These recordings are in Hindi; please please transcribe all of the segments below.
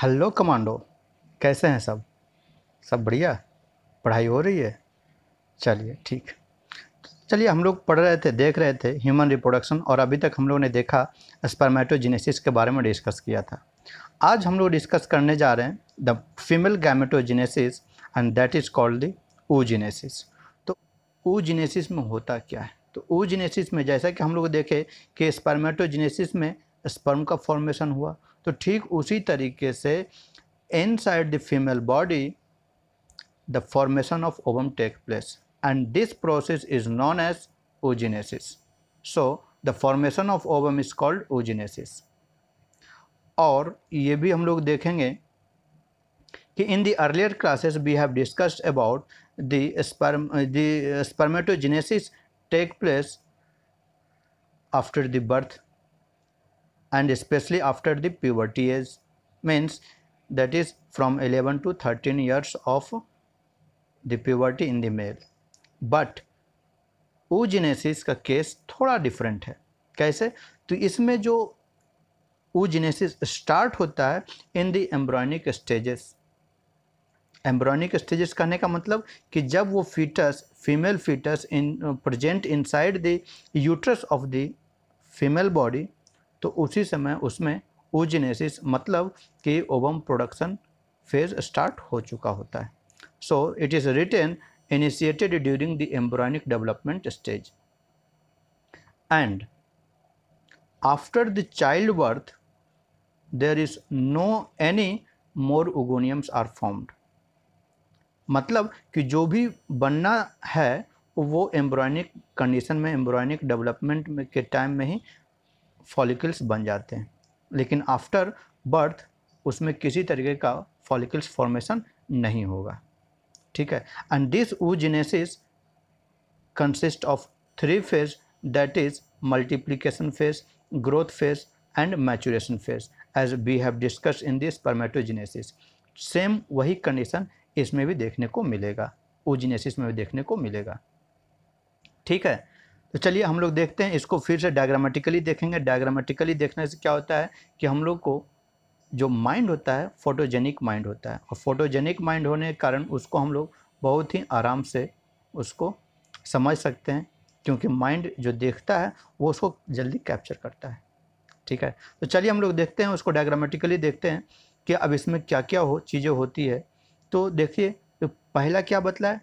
हेलो कमांडो कैसे हैं सब सब बढ़िया पढ़ाई हो रही है चलिए ठीक चलिए हम लोग पढ़ रहे थे देख रहे थे ह्यूमन रिप्रोडक्शन और अभी तक हम लोगों ने देखा स्पर्मेटोजिनेसिस के बारे में डिस्कस किया था आज हम लोग डिस्कस करने जा रहे हैं the female gametogenesis and that is called the oogenesis तो ऊजिनेसिस में होता क्या है तो ऊजिनेसिस में जैसा कि हम लोग देखें कि स्पर्मेटोजिनेसिस में स्पर्म का फॉर्मेशन हुआ तो ठीक उसी तरीके से inside the female body the formation of ovum take place and this process is known as oogenesis so the formation of ovum is called oogenesis और ये भी हम लोग देखेंगे कि in the earlier classes we have discussed about the sperm take place after the birth and especially after the puberty age means that is from 11 to 13 years of the puberty in the male but oogenesis का केस थोड़ा डिफरेंट है कैसे तो इसमें जो ऊजिनेसिस स्टार्ट होता है in the embryonic stages embryonic stages कहने का मतलब कि जब वो foetus female foetus in present inside the uterus of the female body तो उसी समय उसमें ओजिनेसिस मतलब कि ओवम प्रोडक्शन फेज स्टार्ट हो चुका होता है so it is written initiated during the embryonic development stage and after the child birth there is no any more oogoniums are formed मतलब कि जो भी बनना है वो एम्ब्रॉनिक कंडीशन में एम्ब्रॉनिक डेवलपमेंट के टाइम में ही फॉलिकल्स बन जाते हैं लेकिन आफ्टर बर्थ उसमें किसी तरीके का फॉलिकल्स फॉर्मेशन नहीं होगा ठीक है and this genesis consist of three phase that is multiplication phase growth phase and maturation phase as we have discuss in this spermatogenesis same वही कंडीशन इसमें भी देखने को मिलेगा ओजिनेसिस में भी देखने को मिलेगा ठीक है तो चलिए हम लोग देखते हैं इसको फिर से डायग्रामेटिकली देखेंगे डायग्रामेटिकली देखने से क्या होता है कि हम लोग को जो माइंड होता है फोटोजेनिक माइंड होता है और फोटोजेनिक माइंड होने के कारण उसको हम लोग बहुत ही आराम से उसको समझ सकते हैं क्योंकि माइंड जो देखता है वो उसको जल्दी कैप्चर करता है ठीक है तो चलिए हम लोग देखते हैं उसको डायग्रामेटिकली देखते हैं कि अब इसमें क्या क्या हो चीज़ें होती है तो देखिए तो पहला क्या बतला है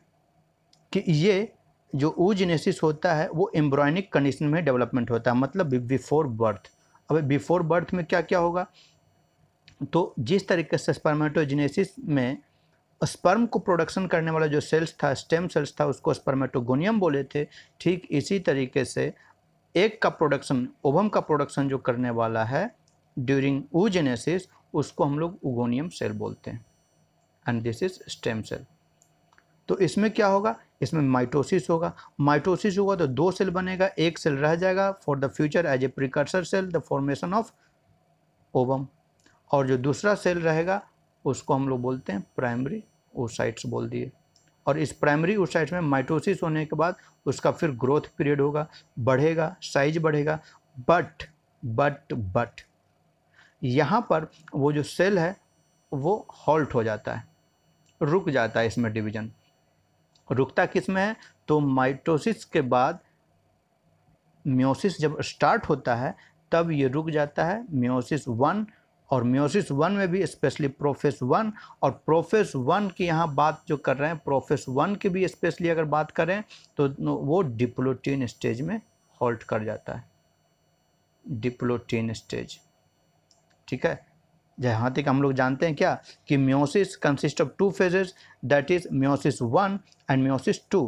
कि ये जो ऊजनेसिस होता है वो एम्ब्रॉयनिक कंडीशन में डेवलपमेंट होता है मतलब बिफोर बर्थ अब बिफोर बर्थ में क्या क्या होगा तो जिस तरीके से स्पर्मेटोजिनेसिस में स्पर्म को प्रोडक्शन करने वाला जो सेल्स था स्टेम सेल्स था उसको स्पर्मेटोगोनियम बोले थे ठीक इसी तरीके से एक का प्रोडक्शन ओभम का प्रोडक्शन जो करने वाला है ड्यूरिंग ऊजेनेसिस उसको हम लोग उगोनियम सेल बोलते हैं and this is stem cell तो इसमें क्या होगा इसमें माइटोसिस होगा माइटोसिस होगा तो दो सेल बनेगा एक सेल रह जाएगा for the future as a precursor cell the formation of ovum और जो दूसरा सेल रहेगा उसको हम लोग बोलते हैं प्राइमरी ओसाइट्स बोल दिए और इस प्राइमरी ओसाइट्स में माइटोसिस होने के बाद उसका फिर ग्रोथ पीरियड होगा बढ़ेगा साइज बढ़ेगा बट बट बट यहाँ पर वो जो सेल है वो हॉल्ट हो जाता है रुक जाता है इसमें डिवीजन रुकता किस में है तो माइटोसिस के बाद म्योसिस जब स्टार्ट होता है तब ये रुक जाता है म्योसिस वन और म्योसिस वन में भी स्पेशली प्रोफेस वन और प्रोफेस वन की यहाँ बात जो कर रहे हैं प्रोफेस वन की भी स्पेशली अगर बात करें तो वो डिप्लोटीन स्टेज में हॉल्ट कर जाता है डिप्लोटीन स्टेज ठीक है जहाँ तक हम लोग जानते हैं क्या कि meiosis consist of two phases that is meiosis one and meiosis two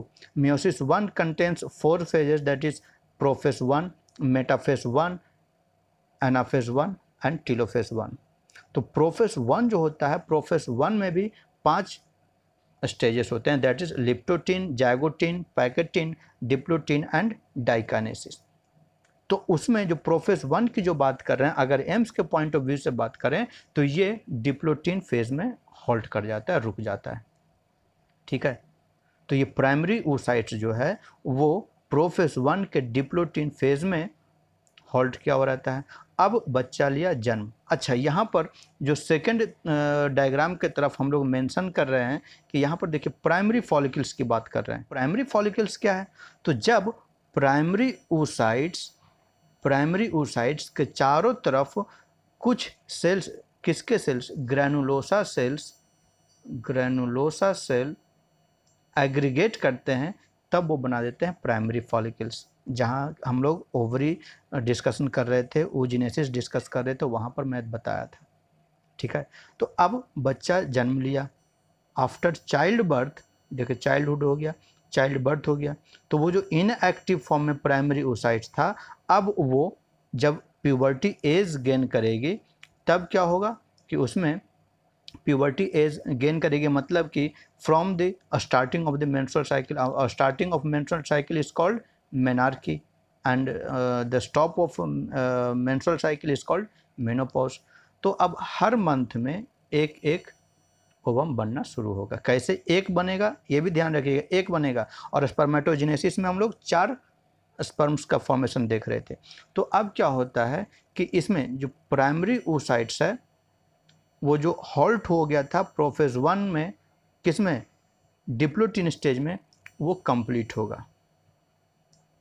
meiosis one contains four phases that is prophase one metaphase one anaphase one and telophase one तो प्रोफेस वन जो होता है प्रोफेस वन में भी पांच स्टेजेस होते हैं that is leptotene zygotene pachytene diplotene and diakinesis तो उसमें जो प्रोफेस वन की जो बात कर रहे हैं अगर एम्स के पॉइंट ऑफ व्यू से बात करें तो ये डिप्लोटीन फेज में हॉल्ट कर जाता है रुक जाता है ठीक है तो ये प्राइमरी ओसाइट्स जो है वो प्रोफेस वन के डिप्लोटीन फेज में हॉल्ट क्या हो रहता है अब बच्चा लिया जन्म अच्छा यहाँ पर जो सेकंड डायग्राम के तरफ हम लोग मेंशन कर रहे हैं कि यहाँ पर देखिए प्राइमरी फॉलिकल्स की बात कर रहे हैं प्राइमरी फॉलिकल्स क्या है तो जब प्राइमरी ओसाइट्स प्राइमरी ओसाइड्स के चारों तरफ कुछ सेल्स किसके cells granulosa cells granulosa cell aggregate करते हैं तब वो बना देते हैं प्राइमरी फॉलिकल्स जहाँ हम लोग ओवरी डिस्कशन कर रहे थे ओजिनेसिस डिस्कस कर रहे थे वहाँ पर मैं बताया था ठीक है तो अब बच्चा जन्म लिया आफ्टर चाइल्ड बर्थ देखिए चाइल्डहुड हो गया चाइल्ड बर्थ हो गया तो वो जो इनएक्टिव फॉर्म में प्राइमरी ओसाइट्स था अब वो जब प्यूबर्टी एज गेन करेगी तब क्या होगा कि उसमें प्यूबर्टी एज गेन करेगी मतलब कि from the starting of the menstrual cycle starting of menstrual cycle is called menarche and the stop of menstrual cycle is called menopause तो अब हर मंथ में एक एक ओवम बनना शुरू होगा कैसे एक बनेगा ये भी ध्यान रखिएगा एक बनेगा और स्पर्मेटोजेनेसिस में हम लोग चार स्पर्म्स का फॉर्मेशन देख रहे थे तो अब क्या होता है कि इसमें जो प्राइमरी ओसाइट्स है वो जो हॉल्ट हो गया था प्रोफेज वन में किस में डिप्लोटिन स्टेज में वो कंप्लीट होगा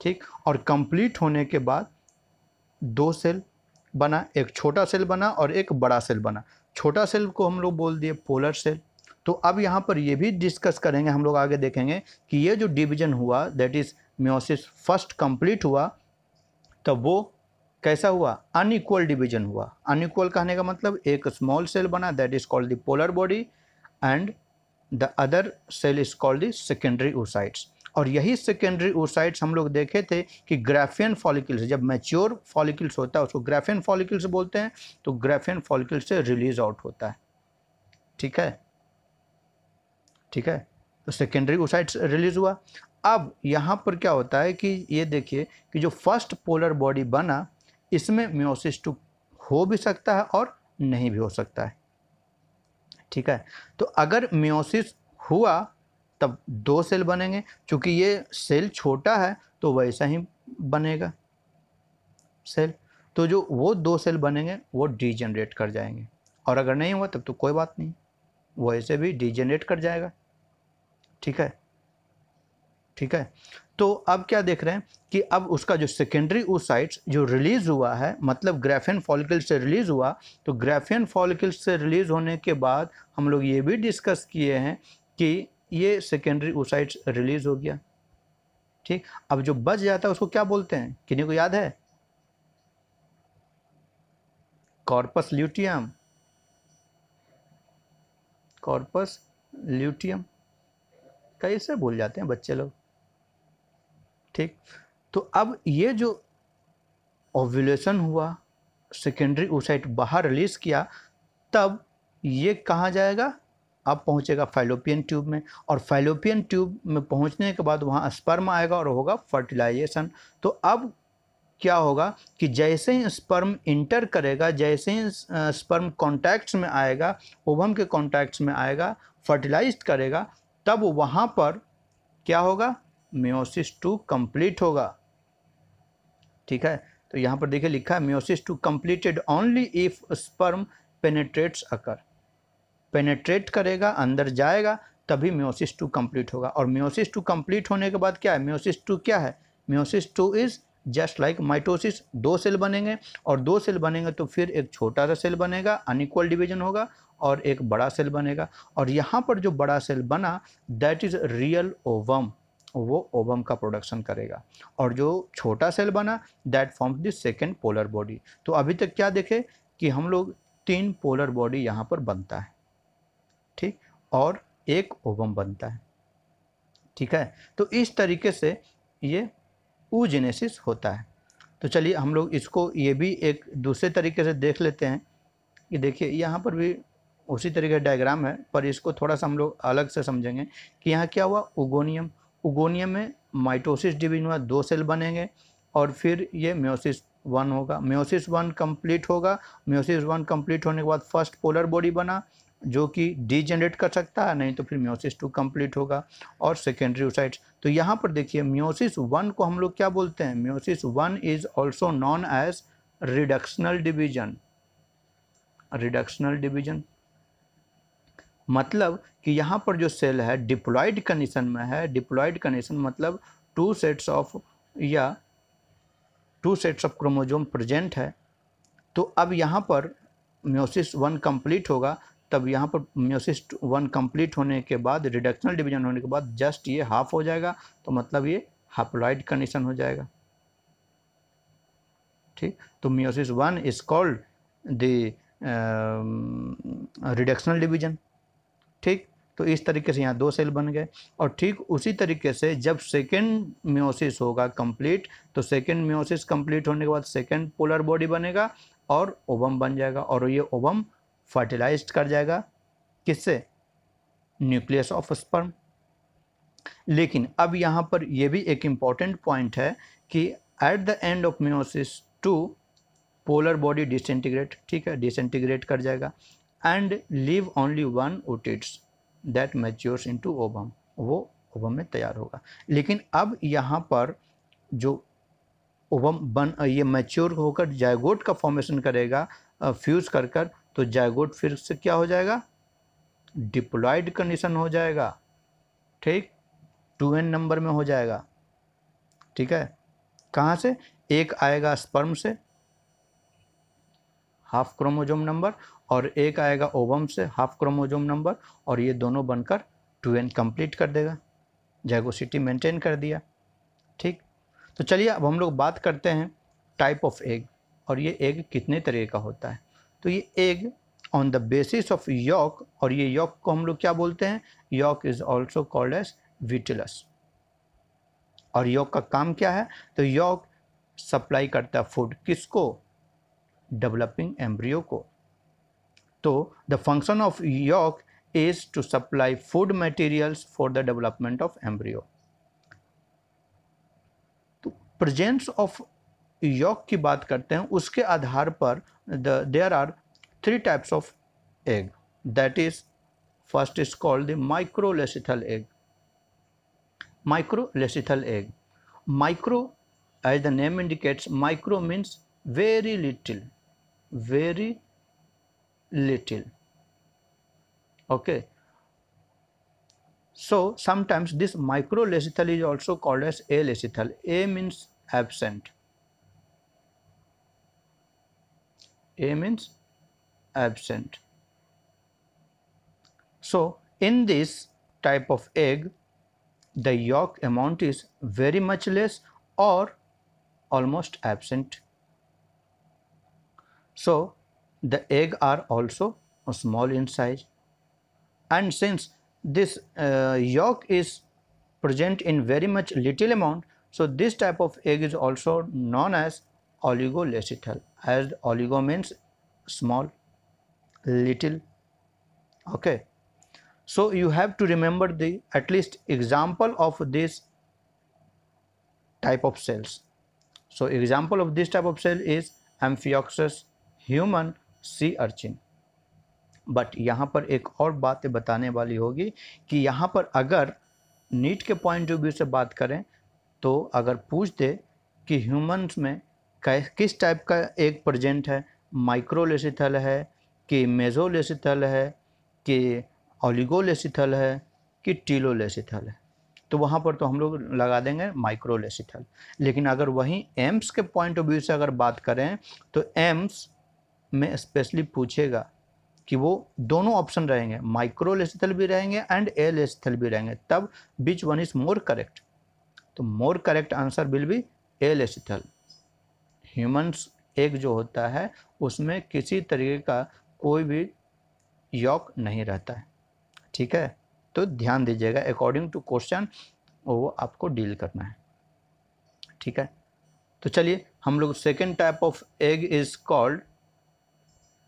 ठीक और कंप्लीट होने के बाद दो सेल बना एक छोटा सेल बना और एक बड़ा सेल बना छोटा सेल को हम लोग बोल दिए पोलर सेल तो अब यहाँ पर ये भी डिस्कस करेंगे हम लोग आगे देखेंगे कि ये जो डिवीजन हुआ that is meiosis first complete हुआ तो वो कैसा हुआ अनइक्वल डिवीजन हुआ अनइक्वल कहने का मतलब एक स्मॉल सेल बना that is called the polar body and the other cell is called the secondary oocytes और यही सेकेंडरी ओसाइट्स हम लोग देखे थे कि ग्राफियन फॉलिकल्स जब मैच्योर फॉलिकल्स होता है उसको ग्राफियन फॉलिकल्स बोलते हैं तो ग्राफियन फॉलिकल से रिलीज आउट होता है ठीक है ठीक है सेकेंडरी को साइड रिलीज हुआ अब यहाँ पर क्या होता है कि ये देखिए कि जो फर्स्ट पोलर बॉडी बना इसमें म्योसिस टू हो भी सकता है और नहीं भी हो सकता है ठीक है तो अगर म्योसिस हुआ तब दो सेल बनेंगे क्योंकि ये सेल छोटा है तो वैसा ही बनेगा सेल तो जो वो दो सेल बनेंगे वो डिजेनरेट कर जाएंगे और अगर नहीं हुआ तब तो कोई बात नहीं वैसे भी डिजेनरेट कर जाएगा ठीक है ठीक है तो अब क्या देख रहे हैं कि अब उसका जो सेकेंडरी ओसाइट्स जो रिलीज़ हुआ है मतलब ग्रेफियन फॉलिकल से रिलीज़ हुआ तो ग्रेफियन फॉलिकल से रिलीज़ होने के बाद हम लोग ये भी डिस्कस किए हैं कि ये सेकेंडरी ओसाइट्स रिलीज़ हो गया ठीक अब जो बच जाता है उसको क्या बोलते हैं किन्हीं को याद है कॉर्पस ल्यूटियम कॉर्पस ल्यूटियम से भूल जाते हैं बच्चे लोग ठीक तो अब ये जो ओव्यूलेशन हुआ सेकेंडरी ओसाइट बाहर रिलीज़ किया तब ये कहाँ जाएगा अब पहुँचेगा फाइलोपियन ट्यूब में और फाइलोपियन ट्यूब में पहुँचने के बाद वहाँ स्पर्म आएगा और होगा फर्टिलाइजेशन तो अब क्या होगा कि जैसे ही स्पर्म इंटर करेगा जैसे ही स्पर्म कॉन्टैक्ट्स में आएगा ओवम के कॉन्टैक्ट्स में आएगा फर्टिलाइज करेगा तब वहाँ पर क्या होगा म्योसिस टू कंप्लीट होगा ठीक है तो यहाँ पर देखिए लिखा है meiosis two completed only if sperm penetrates occur penetrate करेगा अंदर जाएगा तभी म्योसिस टू कंप्लीट होगा और म्योसिस टू कंप्लीट होने के बाद क्या है म्योसिस टू क्या है meiosis two is just like mitosis दो सेल बनेंगे और दो सेल बनेंगे तो फिर एक छोटा सा सेल बनेगा अनइक्वल डिवीजन होगा और एक बड़ा सेल बनेगा और यहाँ पर जो बड़ा सेल बना दैट इज़ रियल ओवम वो ओवम का प्रोडक्शन करेगा और जो छोटा सेल बना that forms the second polar body तो अभी तक क्या देखे कि हम लोग तीन पोलर बॉडी यहाँ पर बनता है ठीक और एक ओवम बनता है ठीक है तो इस तरीके से ये ऊजेनेसिस होता है तो चलिए हम लोग इसको ये भी एक दूसरे तरीके से देख लेते हैं कि देखिए यहाँ पर भी उसी तरीके का डायग्राम है पर इसको थोड़ा सा हम लोग अलग से समझेंगे कि यहाँ क्या हुआ उगोनियम उगोनियम में माइटोसिस डिवीजन हुआ दो सेल बनेंगे और फिर ये म्योसिस वन होगा म्योसिस वन कंप्लीट होगा म्योसिस वन कंप्लीट होने के बाद फर्स्ट पोलर बॉडी बना जो कि डी जनरेट कर सकता है नहीं तो फिर म्योसिस टू कंप्लीट होगा और सेकेंडरी ओसाइट्स तो यहाँ पर देखिए म्योसिस वन को हम लोग क्या बोलते हैं meiosis one is also known as reductional division reductional division मतलब कि यहाँ पर जो सेल है डिप्लॉयड कंडीशन में है डिप्लॉयड कंडीशन मतलब टू सेट्स ऑफ या two sets of chromosome present है तो अब यहाँ पर म्योसिस वन कंप्लीट होगा तब यहाँ पर म्योसिस वन कंप्लीट होने के बाद रिडक्शनल डिवीजन होने के बाद जस्ट ये हाफ हो जाएगा तो मतलब ये हाफलॉइड कंडीशन हो जाएगा ठीक तो meiosis one is called the reductional division ठीक तो इस तरीके से यहाँ दो सेल बन गए और ठीक उसी तरीके से जब सेकेंड म्योसिस होगा कंप्लीट तो सेकेंड म्योसिस कंप्लीट होने के बाद सेकेंड पोलर बॉडी बनेगा और ओबम बन जाएगा और ये ओबम फर्टिलाइज कर जाएगा किससे न्यूक्लियस ऑफ स्पर्म लेकिन अब यहाँ पर यह भी एक इम्पॉर्टेंट पॉइंट है कि eight the end of meiosis two polar body disintegrate ठीक है डिसइंटीग्रेट कर जाएगा and leave only one ओटिट्स that matures into ओबम वो ओबम में तैयार होगा लेकिन अब यहाँ पर जो ओबम बन ये मैच्योर होकर जायगोट का फॉर्मेशन करेगा फ्यूज़ कर कर तो जायगोट फिर से क्या हो जाएगा डिप्लॉयड कंडीशन हो जाएगा ठीक टू एन नंबर में हो जाएगा ठीक है कहाँ से एक आएगा स्पर्म से हाफ क्रोमोजोम नंबर और एक आएगा ओवम से हाफ क्रोमोजोम नंबर और ये दोनों बनकर टू एन कम्प्लीट कर देगा जैगोसिटी मेंटेन कर दिया ठीक तो चलिए अब हम लोग बात करते हैं टाइप ऑफ एग और ये एग कितने तरह का होता है तो ये egg on the basis of yolk और ये यॉक को हम लोग क्या बोलते हैं yolk is also called as vitellus और यॉक का काम क्या है तो यॉक सप्लाई करता है फूड किसको डेवलपिंग एम्ब्रियो को तो the function of yolk is to supply food materials for the development of embryo तो प्रेजेंस ऑफ यॉक की बात करते हैं उसके आधार पर the there are three types of egg that is first is called the microlecithal egg microlecithal egg micro as the name indicates micro means very little very little okay so sometimes this micro is also called as alecithal. A means absent. A means absent. So in this type of egg, the yolk amount is very much less or almost absent. So the egg are also small in size and since this uh, yolk is present in very much little amount so this type of egg is also known as oligolecithial as oligo means small little okay so you have to remember the at least example of this type of cells so example of this type of cell is amphioxus human sea urchin but यहाँ पर एक और बात बताने वाली होगी कि यहाँ पर अगर नीट के पॉइंट ऑफ व्यू से बात करें तो अगर पूछ दे कि ह्यूमंस में किस टाइप का एक प्रजेंट है माइक्रोलेसिथल है कि मेजोलेसिथल है कि ओलिगोलेसिथल है कि टीलोलेसिथल है तो वहाँ पर तो हम लोग लगा देंगे माइक्रोलेसिथल लेकिन अगर वहीं एम्स के पॉइंट ऑफ व्यू से अगर बात करें तो एम्स મે સ્પેશિયલી પૂછેગા કે વો દોનો ઓપ્શન રહેંગે માઈક્રોલેસથલ ભી રહેંગે એન્ડ એલએસથલ ભી રહેંગે તબ which one is more correct તો more correct answer will be alecithal humans એક જો હોતા હૈ ઉસમે કિસી તરીકે કા કોઈ ભી યોક નહીં રહેતા ઠીક હે તો ધ્યાન દેજીયેગા અકોર્ડિંગ ટુ ક્વેશ્ચન વો આપકો ડીલ karna hai ઠીક હે તો ચલીએ હમ લોગ second type of egg is called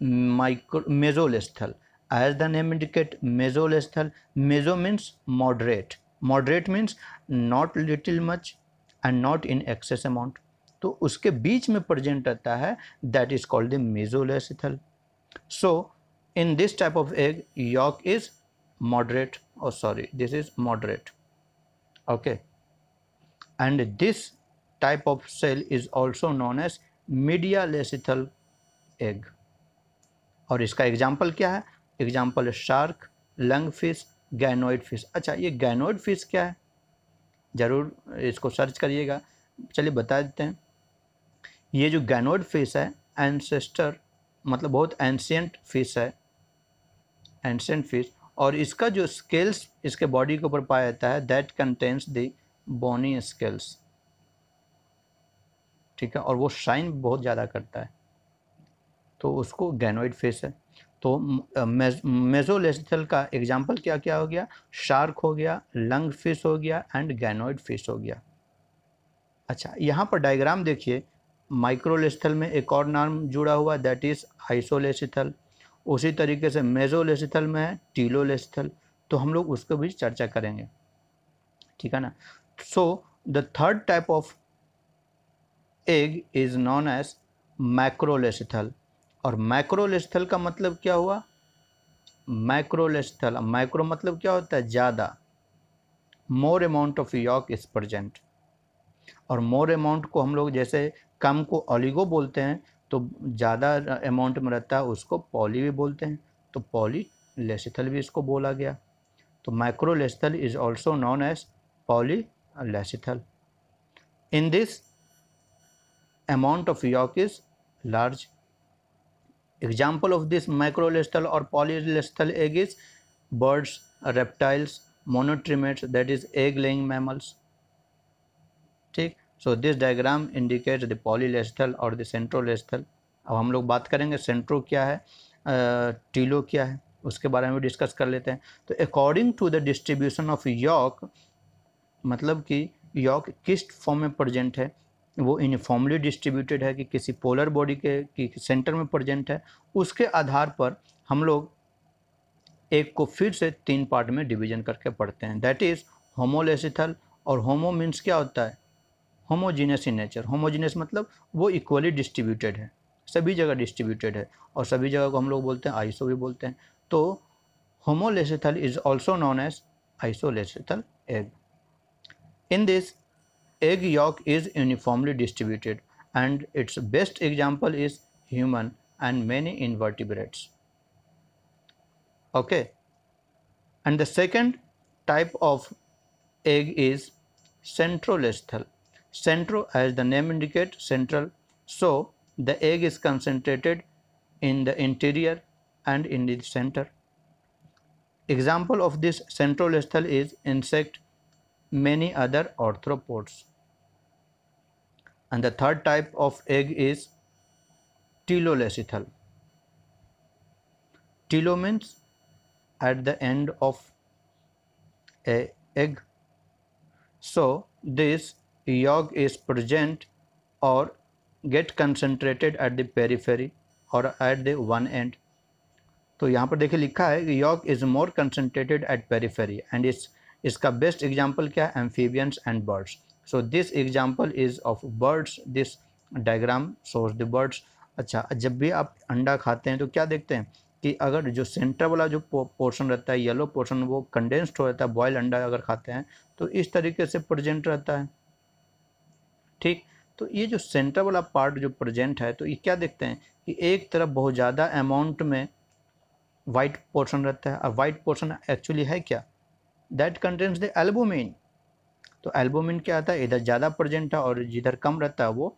micro mesolecithal as the name indicate mesolecithal meso means moderate moderate means not little much and not in excess amount तो उसके बीच में प्रेजेंट रहता है that is called the mesolecithal so in this type of egg yolk is moderate और sorry this is moderate okay and this type of cell is also known as media lecithal egg और इसका एग्जाम्पल क्या है example shark lung fish ganoid fish अच्छा ये गैनोइड फिश क्या है ज़रूर इसको सर्च करिएगा चलिए बता देते हैं ये जो गैनोइड फिश है एनसेस्टर मतलब बहुत एंशियंट फिश है एंशियंट फिश और इसका जो स्केल्स इसके बॉडी के ऊपर पाया जाता है that contains the bony scales ठीक है और वो शाइन बहुत ज़्यादा करता है तो उसको गैनोइड फेस है तो मेजोलेसिथल का एग्जाम्पल क्या क्या हो गया शार्क हो गया लंग फिश हो गया एंड गैनोइड फिश हो गया अच्छा यहाँ पर डायग्राम देखिए माइक्रोलेसिथल में एक और नाम जुड़ा हुआ दैट इज़ आइसोलेसिथल उसी तरीके से मेजोलेसिथल में है टीलोलेसिथल तो हम लोग उसको भी चर्चा करेंगे ठीक है ना so the third type of egg is known as macrolecithal और मैक्रोलेस्थल का मतलब क्या हुआ मैक्रोलेस्थल माइक्रो मतलब क्या होता है ज़्यादा more amount of yolk is present और मोर अमाउंट को हम लोग जैसे कम को ऑलिगो बोलते हैं तो ज़्यादा अमाउंट में रहता है उसको पॉली भी बोलते हैं तो पॉली लेसिथल भी इसको बोला गया तो microlecithal is also known as polylecithal in this amount of yolk is large example of this microlecithal और polylastal egg is birds reptiles monotremates that is egg laying mammals ठीक so this diagram indicate the polylecithal और द सेंट्रोलेस्टल अब हम लोग बात करेंगे सेंट्रो क्या है टीलो क्या है उसके बारे में डिस्कस कर लेते हैं तो according to the distribution of yolk मतलब कि यॉक किस फॉर्म में प्रजेंट है वो यूनिफॉर्मली डिस्ट्रीब्यूटेड है कि किसी पोलर बॉडी के की सेंटर में प्रजेंट है उसके आधार पर हम लोग एक को फिर से तीन पार्ट में डिवीजन करके पढ़ते हैं दैट इज़ होमोलेसिथल और होमो मीन्स क्या होता है होमोजीनियस इन नेचर होमोजीनियस मतलब वो इक्वली डिस्ट्रीब्यूटेड है सभी जगह डिस्ट्रीब्यूटेड है और सभी जगह को हम लोग बोलते हैं आइसो भी बोलते हैं तो homolecithal is also known as isolecithal egg in this egg yolk is uniformly distributed and its best example is human and many invertebrates. Okay. And the second type of egg is centrolesthal. Centro as the name indicates central. So the egg is concentrated in the interior and in the center. Example of this centrolesthal is insect, many other arthropods. And the third type of egg is telolecithal. Telo means at the end of a egg. So this yolk is present or get concentrated at the periphery or at the one end. So यहाँ पर is more concentrated at periphery and its इसका बेस्ट एग्जाम्पल क्या है amphibians and birds so this example is of birds this diagram सोर्स द बर्ड्स अच्छा जब भी आप अंडा खाते हैं तो क्या देखते हैं कि अगर जो सेंटर वाला जो पोर्शन रहता है येलो पोर्शन वो कंडेंस्ड हो जाता है बॉयल अंडा अगर खाते हैं तो इस तरीके से प्रजेंट रहता है ठीक तो ये जो सेंटर वाला पार्ट जो प्रजेंट है तो ये क्या देखते हैं कि एक तरफ बहुत ज़्यादा अमाउंट में वाइट पोर्शन रहता है और वाइट पोर्शन एक्चुअली है क्या दैट कंटेन्स द एल्बोमिन तो एल्बोमिन क्या आता है इधर ज़्यादा प्रजेंट था और जिधर कम रहता है वो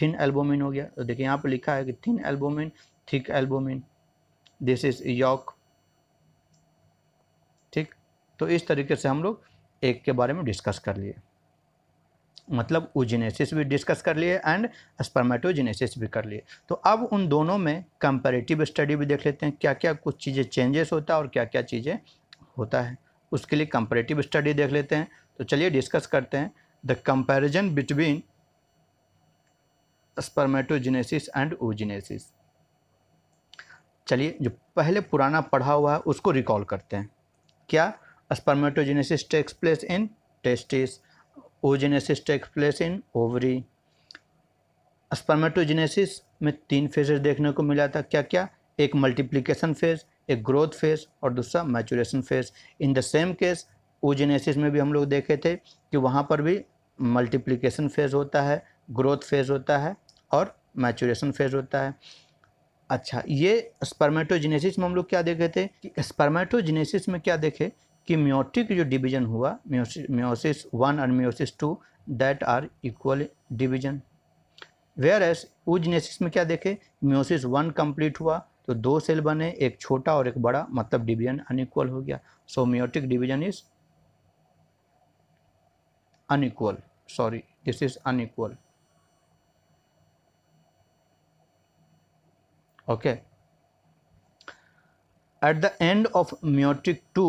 थिन एल्बोमिन हो गया तो देखिए यहाँ पर लिखा है कि thin albumin thick albumin this is yolk ठीक तो इस तरीके से हम लोग एक के बारे में डिस्कस कर लिए मतलब ओजिनेसिस भी डिस्कस कर लिए एंड स्पर्मेटोजिनेसिस भी कर लिए तो अब उन दोनों में कंपेरेटिव स्टडी भी देख लेते हैं क्या क्या कुछ चीज़ें चेंजेस होता है और क्या क्या चीज़ें होता है उसके लिए कंपेरेटिव स्टडी देख लेते हैं तो चलिए डिस्कस करते हैं the comparison between spermatogenesis and oogenesis चलिए जो पहले पुराना पढ़ा हुआ है उसको रिकॉल करते हैं क्या spermatogenesis takes place in testis oogenesis takes place in ovary spermatogenesis में तीन फेजेस देखने को मिला था क्या क्या एक मल्टीप्लिकेशन फेज एक ग्रोथ फेज़ और दूसरा maturation phase in the same case oogenesis में भी हम लोग देखे थे कि वहाँ पर भी मल्टीप्लिकेशन फेज़ होता है ग्रोथ फेज़ होता है और मैचुरेशन फेज़ होता है अच्छा ये स्पर्मेटोजेनेसिस में हम लोग क्या देखे थे कि स्पर्मेटोजेनेसिस में क्या देखे कि म्योटिक जो डिवीजन हुआ म्योसिस वन और meiosis two that are equal division whereas oogenesis में क्या देखे म्योसिस वन कंप्लीट हुआ तो दो सेल बने एक छोटा और एक बड़ा मतलब डिवीजन अनइक्वल हो गया so meiotic division is unequal sorry this is unequal okay at the end of meiotic two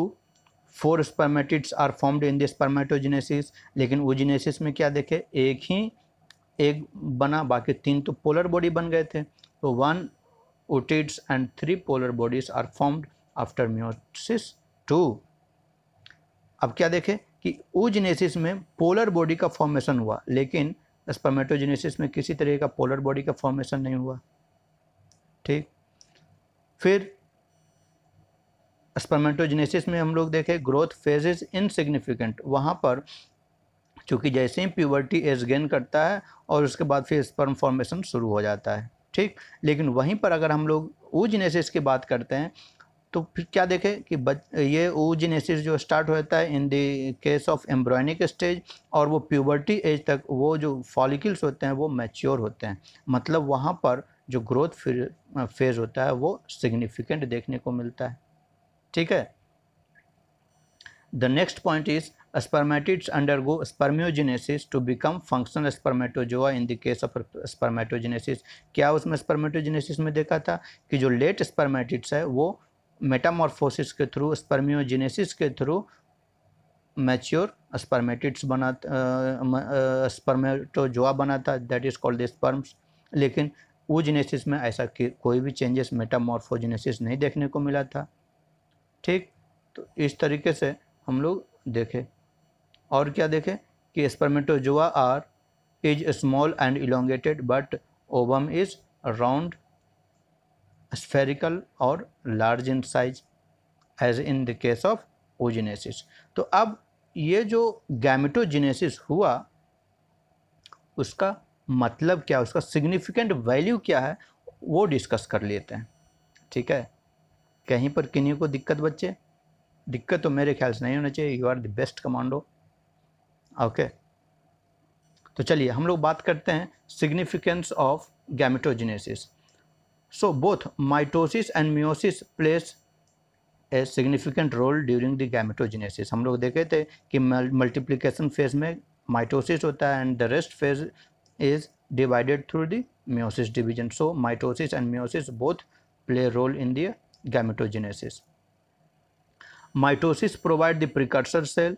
four spermatids are formed in this spermatogenesis लेकिन ओजिनेसिस में क्या देखे एक ही एक बना बाकी तीन तो पोलर बॉडी बन गए थे तो one otids and three polar bodies are formed after meiosis two. अब क्या देखें कि ओजिनेसिस में पोलर बॉडी का फॉर्मेशन हुआ लेकिन स्पर्मेटोजेनेसिस में किसी तरह का पोलर बॉडी का फॉर्मेशन नहीं हुआ ठीक फिर स्पर्मेटोजेनेसिस में हम लोग देखें ग्रोथ फेजेस इनसिग्निफिकेंट वहाँ पर चूँकि जैसे ही प्यूबर्टी एज गेन करता है और उसके बाद फिर स्पर्म फॉर्मेशन शुरू हो जाता है ठीक लेकिन वहीं पर अगर हम लोग ओ जिनेसिस की बात करते हैं तो फिर क्या देखें कि बच ये ओ जिनेसिस जो स्टार्ट होता है in the case of embryonic stage और वो प्यूबर्टी एज तक वो जो फॉलिकल्स होते हैं वो मैच्योर होते हैं मतलब वहाँ पर जो ग्रोथ फेज होता है वो सिग्निफिकेंट देखने को मिलता है ठीक है the next point is Spermatids undergo spermiogenesis to become functional spermatozoa in the case of spermatogenesis क्या उसमें स्पर्मेटोजिनेसिस में देखा था कि जो लेट स्पर्मेटिट्स है वो मेटामॉर्फोसिस के थ्रू स्पर्मियोजेनेसिस के थ्रू मैच्योर स्पर्मेटिट्स बना स्पर्मेटोजोआ बना था that is called the sperms लेकिन जिनेसिस में ऐसा कोई भी चेंजेस मेटामॉर्फोजेनेसिस नहीं देखने को मिला था ठीक तो इस तरीके से हम लोग देखें और क्या देखें कि spermatozoa are is small and elongated but ovum is round spherical और large in size as in the case of oogenesis तो अब ये जो गैमिटोजिनेसिस हुआ उसका मतलब क्या उसका सिग्निफिकेंट वैल्यू क्या है वो डिस्कस कर लेते हैं ठीक है कहीं पर किन्हीं को दिक्कत बच्चे दिक्कत तो मेरे ख्याल से नहीं होना चाहिए you are the best commando okay तो चलिए हम लोग बात करते हैं significance of gametogenesis so both mitosis and meiosis plays a significant role during the gametogenesis हम लोग देखे थे कि मल्टीप्लिकेशन फेज में माइटोसिस होता है and the rest phase is divided through the meiosis division so mitosis and meiosis both play role in gametogenesis mitosis provide the precursor cell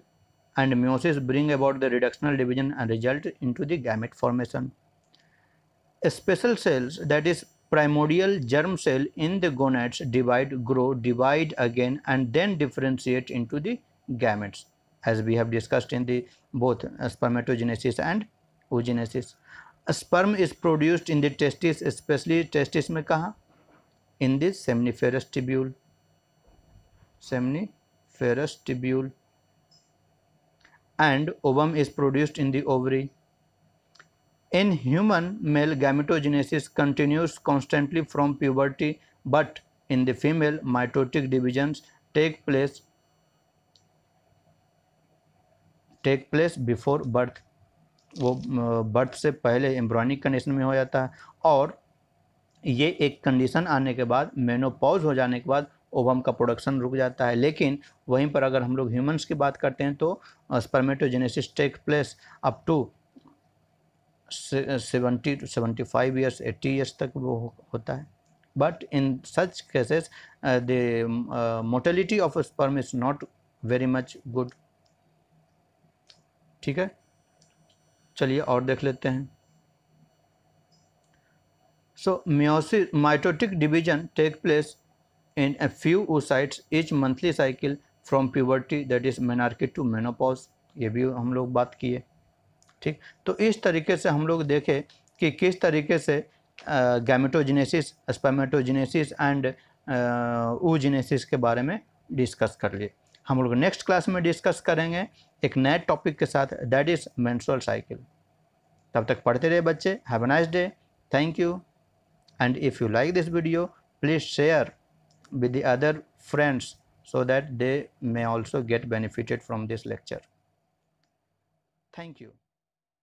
and meiosis bring about the reductional division and result into the gamete formation. Special cells that is primordial germ cell in the gonads divide, grow, divide again and then differentiate into the gametes as we have discussed in the both uh, spermatogenesis and oogenesis. A sperm is produced in the testis especially testis में कहा in the seminiferous tubule seminiferous tubule and ovum is produced in the ovary. In human, male gametogenesis continues constantly from puberty, but in the female, mitotic divisions take place take place before birth वो बर्थ से पहले एम्ब्रॉनिक कंडीशन में हो जाता है और ये एक कंडीशन आने के बाद मेनोपॉज हो जाने के बाद ओवम का प्रोडक्शन रुक जाता है लेकिन वहीं पर अगर हम लोग ह्यूमन्स की बात करते हैं तो spermatogenesis take place up to seventy two seventy five years eighty years तक वो होता है but in such cases the motility of sperm is not very much good ठीक है चलिए और देख लेते हैं so meiosis mitotic division take place in a few oocytes each monthly cycle from puberty that is menarche to menopause ये भी हम लोग बात किए ठीक तो इस तरीके से हम लोग देखें कि किस तरीके से गैमेटोजिनेसिस स्पैमेटोजिनेसिस एंड ऊजिनेसिस के बारे में डिस्कस कर लिए हम लोग नेक्स्ट क्लास में डिस्कस करेंगे एक नए टॉपिक के साथ दैट इज़ मेंस्ट्रुअल साइकिल तब तक पढ़ते रहे बच्चे have a nice day thank you and if you like this video please share with the other friends so that they may also get benefited from this lecture. Thank you.